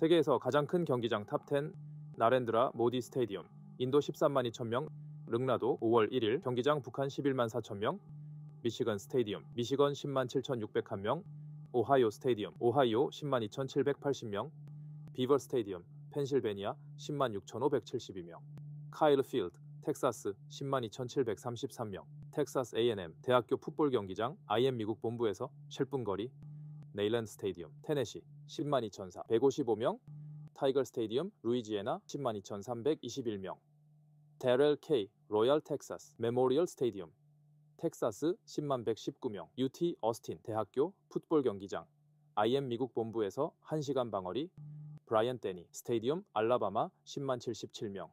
세계에서 가장 큰 경기장 탑10 나렌드라 모디 스테디움 인도 13만 2천 명 릉라도 5월 1일 경기장 북한 11만 4천 명 미시건 스테디움 미시건 10만 7,601명 오하이오 스테디움 오하이오 10만 2,780명 비버 스테디움 펜실베니아 10만 6,572명 카일 필드 텍사스 10만 2,733명 텍사스 A&M 대학교 풋볼 경기장 IM 미국 본부에서 7분 거리 네일랜 스테디움, 테네시 10만 2,4 5 5명 타이거 스테디움, 루이지애나 10만 2,321명, 데렐 K, 로얄 텍사스, 메모리얼 스테디움, 텍사스 10만 119명, UT 어스틴 대학교 풋볼 경기장, IM 미국 본부에서 1시간 방어리, 브라이언 데니 스테디움 알라바마 10만 77명,